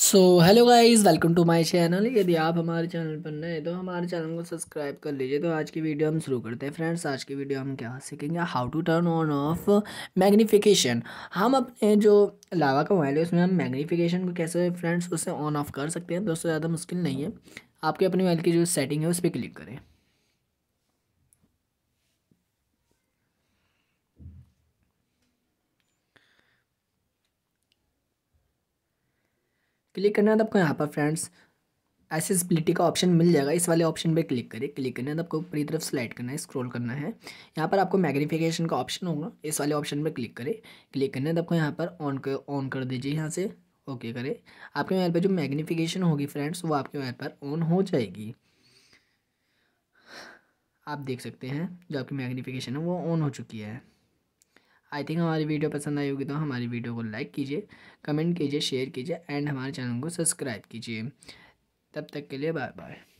so hello guys welcome to my channel यदि आप हमारे चैनल पर नए तो हमारे चैनल को सब्सक्राइब कर लीजिए तो आज की वीडियो हम शुरू करते हैं फ्रेंड्स आज की वीडियो हम क्या सीखेंगे how to turn on off magnification हम अपने जो लावा का मोबाइल है उसमें हम मैग्नीफिकेशन को कैसे फ्रेंड्स उसे ऑन ऑफ कर सकते हैं दोस्तों ज़्यादा मुश्किल नहीं है आपके अपने मोबाइल की जो सेटिंग है उस पर क्लिक करें क्लिक करना है तो आपको यहाँ पर फ्रेंड्स एसेसबिलिटी का ऑप्शन मिल जाएगा इस वाले ऑप्शन पे क्लिक करें क्लिक करना है तो आपको पूरी तरफ स्लाइड करना है स्क्रॉल करना है यहाँ पर आपको मैग्नीफिकेशन का ऑप्शन होगा इस वाले ऑप्शन पे क्लिक करें क्लिक करना है तो आपको यहाँ पर ऑन कर ऑन कर दीजिए यहाँ से ओके करें आपके मोबाइल पर जो मैग्नीफिकेशन होगी फ्रेंड्स वो आपके मोबाइल पर ऑन हो जाएगी आप देख सकते हैं जो आपकी मैग्नीफिकेशन है वो ऑन हो चुकी है आई थिंक हमारी वीडियो पसंद आई होगी तो हमारी वीडियो को लाइक कीजिए कमेंट कीजिए शेयर कीजिए एंड हमारे चैनल को सब्सक्राइब कीजिए तब तक के लिए बाय बाय